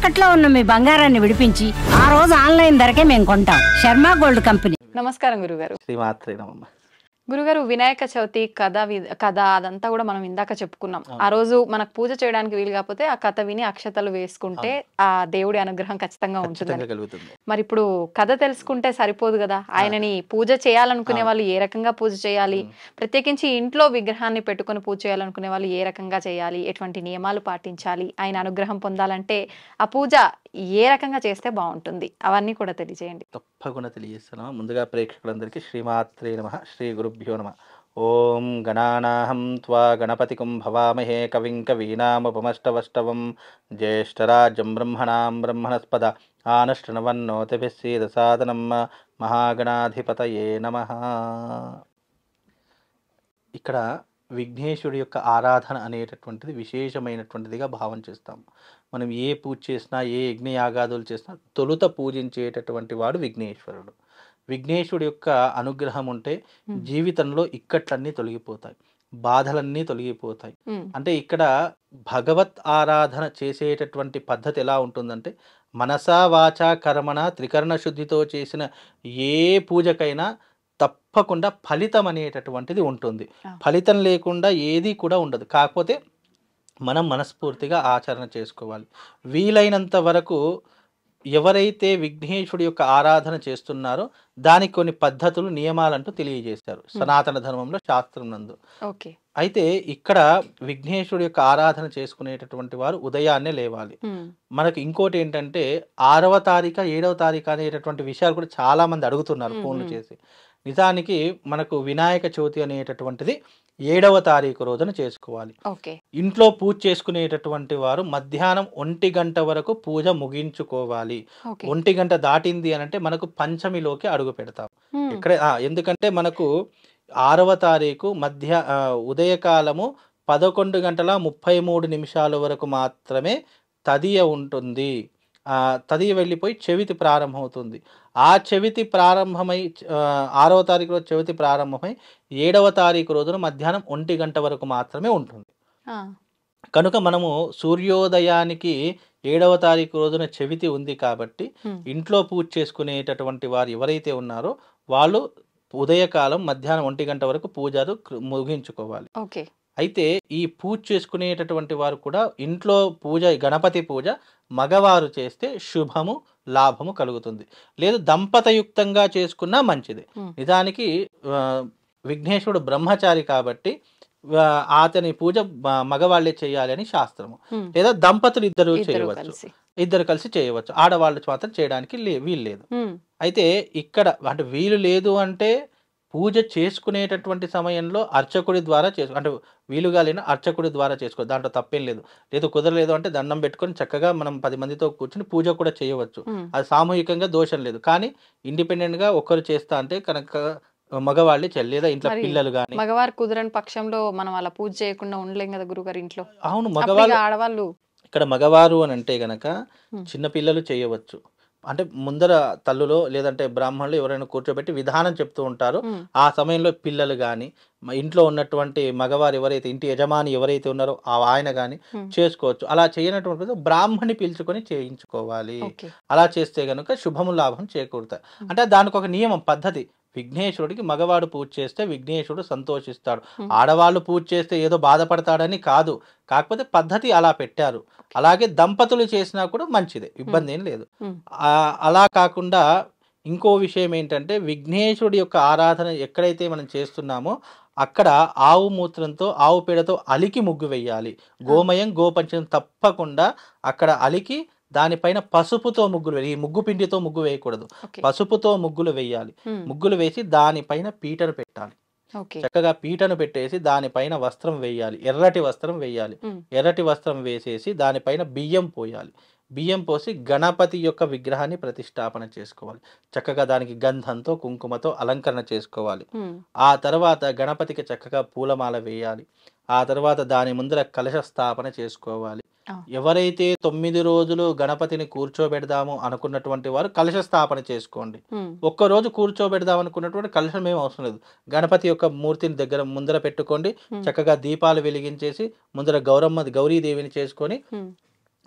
తాకట్లో ఉన్న మీ బంగారాన్ని విడిపించి ఆ రోజు ఆన్లైన్ ధరకే మేము కొంటాం శర్మ గోల్డ్ కంపెనీ నమస్కారం గురుగారు గారు నమ్మ గురుగారు వినాయక చవితి కథ కథ అదంతా కూడా మనం ఇందాక చెప్పుకున్నాం ఆ రోజు మనకు పూజ చేయడానికి వీలు కాకపోతే ఆ కథ విని అక్షతలు వేసుకుంటే ఆ దేవుడి అనుగ్రహం ఖచ్చితంగా ఉంటుంది మరి ఇప్పుడు కథ తెలుసుకుంటే సరిపోదు కదా ఆయనని పూజ చేయాలనుకునే వాళ్ళు ఏ రకంగా పూజ చేయాలి ప్రత్యేకించి ఇంట్లో విగ్రహాన్ని పెట్టుకుని పూజ చేయాలనుకునే వాళ్ళు ఏ రకంగా చేయాలి ఎటువంటి నియమాలు పాటించాలి ఆయన అనుగ్రహం పొందాలంటే ఆ పూజ ఏ రకంగా చేస్తే బాగుంటుంది అవన్నీ కూడా తెలియజేయండి తప్పకుండా తెలియజేస్తున్నాము ముందుగా ప్రేక్షకులందరికీ శ్రీమాత్రే నమ శ్రీ గురు गुरुभ्यो నమ ఓం గణానాహం త్వా गणपतिकुं भवामहे కవిం कवीनामुपमष्टवष्टवं జ్యేష్టరాజం ब्रह्मणां బ్రహ్మణస్పద आनशृण्वन्नोतिभिः మహాగణాధిపత మహాగణాధిపతయే నమ ఇక్కడ విఘ్నేశ్వరుడు యొక్క ఆరాధన అనేటటువంటిది విశేషమైనటువంటిదిగా భావం చేస్తాం మనం ఏ పూజ చేసినా ఏ యజ్ఞయాగాదులు చేసినా తొలుత పూజించేటటువంటి వాడు విఘ్నేశ్వరుడు విఘ్నేశ్వడి యొక్క అనుగ్రహం ఉంటే జీవితంలో ఇక్కట్లన్నీ తొలగిపోతాయి బాధలన్నీ తొలగిపోతాయి అంటే ఇక్కడ భగవత్ ఆరాధన చేసేటటువంటి పద్ధతి ఎలా ఉంటుందంటే మనసా వాచ కర్మణ త్రికరణ శుద్ధితో చేసిన ఏ పూజకైనా తప్పకుండా ఫలితం అనేటటువంటిది ఉంటుంది ఫలితం లేకుండా ఏది కూడా ఉండదు కాకపోతే మనం మనస్ఫూర్తిగా ఆచరణ చేసుకోవాలి వీలైనంత వరకు ఎవరైతే విఘ్నేశ్వరుడు యొక్క ఆరాధన చేస్తున్నారో దానికి కొన్ని పద్ధతులు నియమాలంటూ తెలియజేశారు సనాతన ధర్మంలో శాస్త్రం నందు అయితే ఇక్కడ విఘ్నేశ్వరుడు యొక్క ఆరాధన చేసుకునేటటువంటి వారు ఉదయాన్నే లేవాలి మనకు ఇంకోటి ఏంటంటే ఆరవ తారీఖ ఏడవ తారీఖ అనేటటువంటి విషయాలు కూడా చాలా మంది అడుగుతున్నారు ఫోన్లు చేసి నిజానికి మనకు వినాయక చవితి అనేటటువంటిది ఏడవ తారీఖు రోజున చేసుకోవాలి ఇంట్లో పూజ చేసుకునేటటువంటి వారు మధ్యాహ్నం ఒంటి గంట వరకు పూజ ముగించుకోవాలి ఒంటి గంట దాటింది అని అంటే మనకు పంచమిలోకి అడుగు పెడతాం ఇక్కడ ఎందుకంటే మనకు ఆరవ తారీఖు మధ్య ఉదయకాలము పదకొండు గంటల ముప్పై మూడు నిమిషాల వరకు మాత్రమే తదియ ఉంటుంది తదియ వెళ్ళిపోయి చెవితి ప్రారంభమవుతుంది ఆ చెవితి ప్రారంభమై ఆరవ తారీఖు రోజు చవితి ప్రారంభమై ఏడవ తారీఖు రోజున మధ్యాహ్నం ఒంటి గంట వరకు మాత్రమే ఉంటుంది కనుక మనము సూర్యోదయానికి ఏడవ తారీఖు రోజున చెవితి ఉంది కాబట్టి ఇంట్లో పూజ చేసుకునేటటువంటి వారు ఎవరైతే ఉన్నారో వాళ్ళు ఉదయకాలం మధ్యాహ్నం ఒంటి గంట వరకు పూజలు ముగించుకోవాలి అయితే ఈ పూజ చేసుకునేటటువంటి వారు కూడా ఇంట్లో పూజ గణపతి పూజ మగవారు చేస్తే శుభము లాభము కలుగుతుంది లేదు దంపతయుక్తంగా చేసుకున్నా మంచిది నిజానికి విఘ్నేశ్వరుడు బ్రహ్మచారి కాబట్టి అతని పూజ మగవాళ్లే చేయాలి అని శాస్త్రము లేదా దంపతులు ఇద్దరు చేయవచ్చు ఇద్దరు కలిసి చేయవచ్చు ఆడవాళ్ళు మాత్రం చేయడానికి వీలు లేదు అయితే ఇక్కడ అంటే వీలు లేదు అంటే పూజ చేసుకునేటటువంటి సమయంలో అర్చకుడి ద్వారా చేసు అంటే వీలుగా లేని అర్చకుడి ద్వారా చేసుకో దాంట్లో తప్పేం లేదు లేదు కుదరలేదు అంటే దండం పెట్టుకొని చక్కగా మనం పది మందితో కూర్చుని పూజ కూడా చేయవచ్చు అది సామూహికంగా దోషం లేదు కానీ ఇండిపెండెంట్గా ఒక్కరు చేస్తా అంటే కనుక మగవాళ్ళు లేదా ఇంట్లో పిల్లలు కానీ మగవారు కుదరని పక్షంలో మనం అలా పూజ చేయకుండా ఉండలేం కదా గురుగారు ఇంట్లో అవును మగవాళ్ళు ఆడవాళ్ళు ఇక్కడ మగవారు అని అంటే గనక చిన్నపిల్లలు చేయవచ్చు అంటే ముందర తల్లులో లేదంటే బ్రాహ్మణులు ఎవరైనా కూర్చోబెట్టి విధానం చెప్తూ ఉంటారు ఆ సమయంలో పిల్లలు కానీ ఇంట్లో ఉన్నటువంటి మగవారు ఎవరైతే ఇంటి యజమాని ఎవరైతే ఉన్నారో ఆ ఆయన కానీ చేసుకోవచ్చు అలా చేయనటువంటి బ్రాహ్మణి పిలుచుకొని చేయించుకోవాలి అలా చేస్తే కనుక శుభము లాభం చేకూరుతాయి అంటే దానికి ఒక నియమం పద్ధతి విఘ్నేశ్వరుడికి మగవాడు పూజ చేస్తే విఘ్నేశ్వరుడు సంతోషిస్తాడు ఆడవాళ్ళు పూజ చేస్తే ఏదో బాధపడతాడని కాదు కాకపోతే పద్ధతి అలా పెట్టారు అలాగే దంపతులు చేసినా కూడా మంచిదే ఇబ్బంది ఏం లేదు అలా కాకుండా ఇంకో విషయం ఏంటంటే విఘ్నేశ్వరుడి యొక్క ఆరాధన ఎక్కడైతే మనం చేస్తున్నామో అక్కడ ఆవు మూత్రంతో ఆవు పేడతో అలికి ముగ్గు వేయాలి గోమయం గోపంచం తప్పకుండా అక్కడ అలికి దానిపైన పసుపుతో ముగ్గులు వేయాలి ఈ ముగ్గు పిండితో ముగ్గు వేయకూడదు పసుపుతో ముగ్గులు వేయాలి ముగ్గులు వేసి దానిపైన పీటను పెట్టాలి చక్కగా పీటను పెట్టేసి దానిపైన వస్త్రం వేయాలి ఎర్రటి వస్త్రం వేయాలి ఎర్రటి వస్త్రం వేసేసి దానిపైన బియ్యం పోయాలి బియ్యం పోసి గణపతి యొక్క విగ్రహాన్ని ప్రతిష్టాపన చేసుకోవాలి చక్కగా దానికి గంధంతో కుంకుమతో అలంకరణ చేసుకోవాలి ఆ తర్వాత గణపతికి చక్కగా పూలమాల వేయాలి ఆ తర్వాత దాని ముందర కలశ స్థాపన చేసుకోవాలి ఎవరైతే తొమ్మిది రోజులు గణపతిని కూర్చోబెడదాము అనుకున్నటువంటి వారు కలశ స్థాపన చేసుకోండి ఒక్క రోజు కూర్చోబెడదాం అనుకున్నటువంటి కలశం ఏం అవసరం లేదు గణపతి యొక్క మూర్తిని దగ్గర ముందర పెట్టుకోండి చక్కగా దీపాలు వెలిగించేసి ముందర గౌరమ్మ గౌరీదేవిని చేసుకొని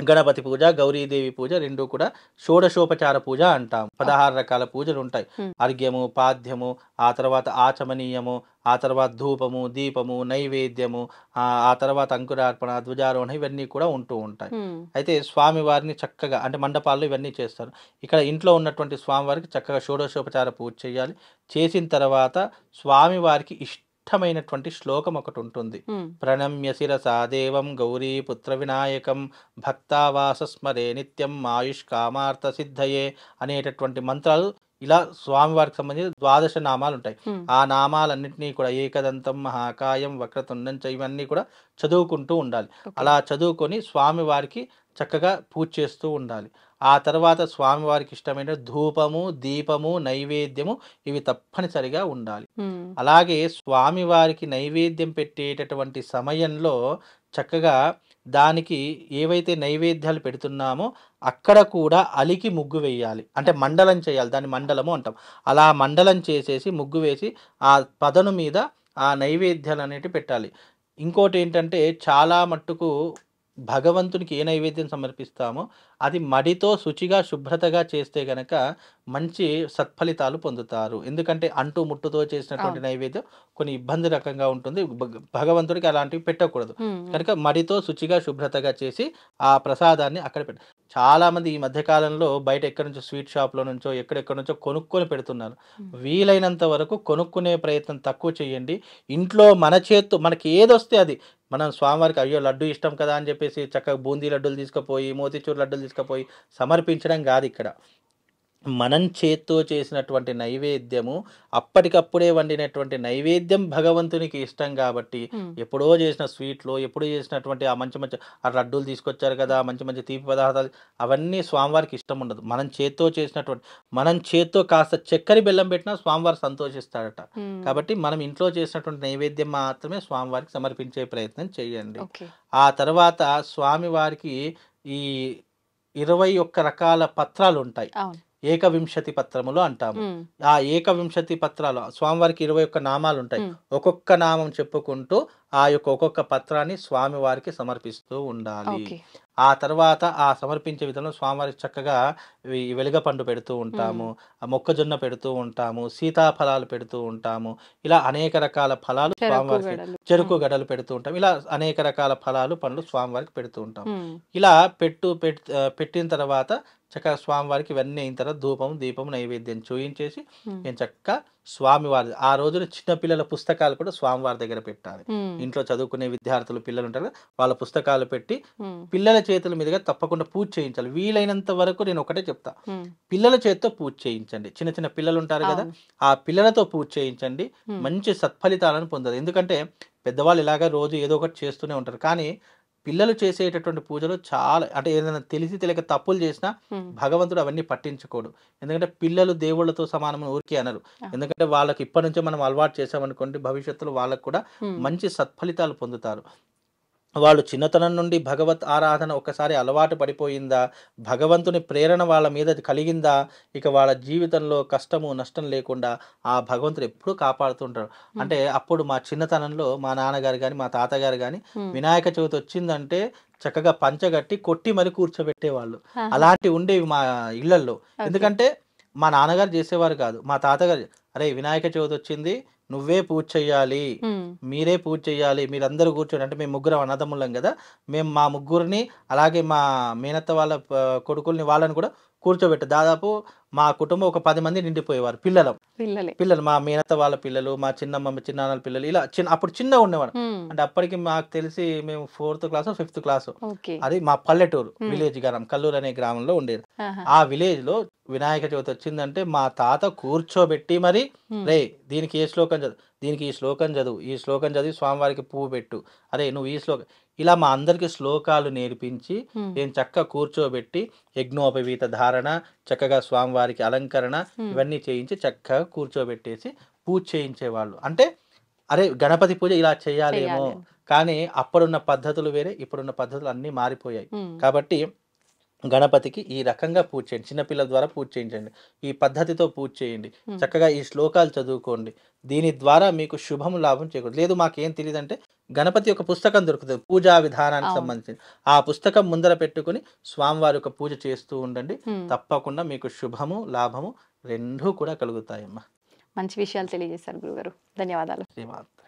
గణపతి పూజ గౌరీదేవి పూజ రెండు కూడా షోడశోపచార పూజ అంటాం పదహారు రకాల పూజలు ఉంటాయి అర్ఘ్యము పాద్యము ఆ తర్వాత ఆచమనీయము ఆ తర్వాత ధూపము దీపము నైవేద్యము ఆ తర్వాత అంకురార్పణ ధ్వజారోహణ ఇవన్నీ కూడా ఉంటూ ఉంటాయి అయితే స్వామి వారిని చక్కగా అంటే మండపాల్లో ఇవన్నీ చేస్తారు ఇక్కడ ఇంట్లో ఉన్నటువంటి స్వామివారికి చక్కగా షోడశోపచార పూజ చేయాలి చేసిన తర్వాత స్వామివారికి ఇష్ట శ్రేష్టమైనటువంటి శ్లోకం ఒకటి ఉంటుంది ప్రణమ్య శిరసాదేవం పుత్ర వినాయకం భక్తావాస స్మరే నిత్యం ఆయుష్ కామార్థ సిద్ధయే అనేటటువంటి మంత్రాలు ఇలా స్వామివారికి సంబంధించి ద్వాదశ నామాలు ఉంటాయి ఆ నామాలన్నింటినీ కూడా ఏకదంతం మహాకాయం వక్రతుండం ఇవన్నీ కూడా చదువుకుంటూ ఉండాలి అలా చదువుకొని స్వామివారికి చక్కగా పూజ చేస్తూ ఉండాలి ఆ తర్వాత స్వామివారికి ఇష్టమైన ధూపము దీపము నైవేద్యము ఇవి తప్పనిసరిగా ఉండాలి అలాగే స్వామివారికి నైవేద్యం పెట్టేటటువంటి సమయంలో చక్కగా దానికి ఏవైతే నైవేద్యాలు పెడుతున్నామో అక్కడ కూడా అలికి ముగ్గు వేయాలి అంటే మండలం చేయాలి దాన్ని మండలము అంటాం అలా మండలం చేసేసి ముగ్గు వేసి ఆ పదను మీద ఆ నైవేద్యాలు అనేటివి పెట్టాలి ఇంకోటి ఏంటంటే చాలా మట్టుకు భగవంతునికి ఏ నైవేద్యం సమర్పిస్తామో అది మడితో శుచిగా శుభ్రతగా చేస్తే గనక మంచి సత్ఫలితాలు పొందుతారు ఎందుకంటే అంటు ముట్టుతో చేసినటువంటి నైవేద్యం కొన్ని ఇబ్బంది రకంగా ఉంటుంది భగవంతుడికి అలాంటివి పెట్టకూడదు కనుక మడితో శుచిగా శుభ్రతగా చేసి ఆ ప్రసాదాన్ని అక్కడ పెట్ట మంది ఈ మధ్యకాలంలో బయట ఎక్కడి నుంచో స్వీట్ షాప్లో నుంచో ఎక్కడెక్కడి నుంచో కొనుక్కొని పెడుతున్నారు వీలైనంత వరకు కొనుక్కునే ప్రయత్నం తక్కువ చేయండి ఇంట్లో మన చేత్తు మనకి ఏదొస్తే అది మనం స్వామివారికి అయ్యో లడ్డు ఇష్టం కదా అని చెప్పేసి చక్కగా బూందీ లడ్డూలు తీసుకుపోయి మోతీచూరు లడ్డూలు తీసుకుపోయి సమర్పించడం కాదు ఇక్కడ మనం చేత్తో చేసినటువంటి నైవేద్యము అప్పటికప్పుడే వండినటువంటి నైవేద్యం భగవంతునికి ఇష్టం కాబట్టి ఎప్పుడో చేసిన స్వీట్లు ఎప్పుడో చేసినటువంటి ఆ మంచి మంచి ఆ లడ్డూలు తీసుకొచ్చారు కదా మంచి మంచి తీపి పదార్థాలు అవన్నీ స్వామివారికి ఇష్టం ఉండదు మనం చేత్తో చేసినటువంటి మనం చేత్తో కాస్త చక్కెర బెల్లం పెట్టినా స్వామివారు సంతోషిస్తాడట కాబట్టి మనం ఇంట్లో చేసినటువంటి నైవేద్యం మాత్రమే స్వామివారికి సమర్పించే ప్రయత్నం చేయండి ఆ తర్వాత స్వామివారికి ఈ ఇరవై ఒక్క రకాల పత్రాలు ఉంటాయి ఏకవింశతి పత్రములు అంటాము ఆ ఏకవింశతి పత్రాలు స్వామివారికి ఇరవై ఒక్క నామాలు ఉంటాయి ఒక్కొక్క నామం చెప్పుకుంటూ ఆ యొక్క ఒక్కొక్క పత్రాన్ని స్వామివారికి సమర్పిస్తూ ఉండాలి ఆ తర్వాత ఆ సమర్పించే విధంలో స్వామివారికి చక్కగా పండు పెడుతూ ఉంటాము మొక్కజొన్న పెడుతూ ఉంటాము సీతాఫలాలు పెడుతూ ఉంటాము ఇలా అనేక రకాల ఫలాలు స్వామివారికి చెరుకు గడలు పెడుతూ ఉంటాము ఇలా అనేక రకాల ఫలాలు పండ్లు స్వామివారికి పెడుతూ ఉంటాము ఇలా పెట్టు పెట్టిన తర్వాత చక్కగా స్వామివారికి ఇవన్నీ అయిన తర్వాత ధూపం దీపం నైవేద్యం చూయించేసి నేను చక్కగా స్వామివారి ఆ రోజున చిన్న పిల్లల పుస్తకాలు కూడా స్వామివారి దగ్గర పెట్టాలి ఇంట్లో చదువుకునే విద్యార్థులు పిల్లలు ఉంటారు వాళ్ళ పుస్తకాలు పెట్టి పిల్లల చేతుల మీదుగా తప్పకుండా పూజ చేయించాలి వీలైనంత వరకు నేను ఒకటే చెప్తా పిల్లల చేతితో పూజ చేయించండి చిన్న చిన్న పిల్లలు ఉంటారు కదా ఆ పిల్లలతో పూజ చేయించండి మంచి సత్ఫలితాలను పొందదు ఎందుకంటే పెద్దవాళ్ళు ఇలాగ రోజు ఏదో ఒకటి చేస్తూనే ఉంటారు కానీ పిల్లలు చేసేటటువంటి పూజలు చాలా అంటే ఏదైనా తెలిసి తెలియక తప్పులు చేసినా భగవంతుడు అవన్నీ పట్టించుకోడు ఎందుకంటే పిల్లలు దేవుళ్ళతో సమానం ఊరికే అనరు ఎందుకంటే వాళ్ళకి ఇప్పటి నుంచే మనం అలవాటు చేసామనుకోండి భవిష్యత్తులో వాళ్ళకు కూడా మంచి సత్ఫలితాలు పొందుతారు వాళ్ళు చిన్నతనం నుండి భగవత్ ఆరాధన ఒకసారి అలవాటు పడిపోయిందా భగవంతుని ప్రేరణ వాళ్ళ మీద కలిగిందా ఇక వాళ్ళ జీవితంలో కష్టము నష్టం లేకుండా ఆ భగవంతుడు ఎప్పుడు కాపాడుతుంటారు అంటే అప్పుడు మా చిన్నతనంలో మా నాన్నగారు కానీ మా తాతగారు కానీ వినాయక చవితి వచ్చిందంటే చక్కగా పంచగట్టి కొట్టి మరి కూర్చోబెట్టేవాళ్ళు అలాంటివి ఉండేవి మా ఇళ్లల్లో ఎందుకంటే మా నాన్నగారు చేసేవారు కాదు మా తాతగారు అరే వినాయక చవితి వచ్చింది నువ్వే పూజ చేయాలి మీరే పూజ చేయాలి మీరందరూ కూర్చోండి అంటే మేము ముగ్గురం అన్నదమ్ములం కదా మేము మా ముగ్గురిని అలాగే మా మేనత్త వాళ్ళ కొడుకుల్ని వాళ్ళని కూడా కూర్చోబెట్ట దాదాపు మా కుటుంబం ఒక పది మంది నిండిపోయేవారు పిల్లలు పిల్లలు మా మేనత్త వాళ్ళ పిల్లలు మా చిన్నమ్మ చిన్నాన్నల పిల్లలు ఇలా చిన్న అప్పుడు చిన్న ఉండేవాడు అంటే అప్పటికి మాకు తెలిసి మేము ఫోర్త్ క్లాస్ ఫిఫ్త్ క్లాస్ అది మా పల్లెటూరు విలేజ్ గ్రామం కల్లూరు అనే గ్రామంలో ఉండేది ఆ విలేజ్ లో వినాయక చవితి వచ్చిందంటే మా తాత కూర్చోబెట్టి మరి రే దీనికి ఏ శ్లోకం చదువు దీనికి ఈ శ్లోకం చదువు ఈ శ్లోకం చదివి స్వామివారికి పువ్వు పెట్టు అరే నువ్వు ఈ శ్లోకం ఇలా మా అందరికి శ్లోకాలు నేర్పించి నేను చక్కగా కూర్చోబెట్టి యజ్ఞోపవీత ధారణ చక్కగా స్వామివారికి అలంకరణ ఇవన్నీ చేయించి చక్కగా కూర్చోబెట్టేసి పూజ చేయించేవాళ్ళు అంటే అరే గణపతి పూజ ఇలా చేయాలేమో కానీ అప్పుడున్న పద్ధతులు వేరే ఇప్పుడున్న పద్ధతులు అన్నీ మారిపోయాయి కాబట్టి గణపతికి ఈ రకంగా పూజ చేయండి చిన్నపిల్లల ద్వారా పూజ చేయించండి ఈ పద్ధతితో పూజ చేయండి చక్కగా ఈ శ్లోకాలు చదువుకోండి దీని ద్వారా మీకు శుభం లాభం చేయకూడదు లేదు మాకేం తెలియదు అంటే గణపతి యొక్క పుస్తకం దొరుకుతుంది పూజా విధానానికి సంబంధించి ఆ పుస్తకం ముందర పెట్టుకుని స్వామివారి యొక్క పూజ చేస్తూ ఉండండి తప్పకుండా మీకు శుభము లాభము రెండూ కూడా కలుగుతాయమ్మా మంచి విషయాలు తెలియజేశారు గురుగారు ధన్యవాదాలు శ్రీమాత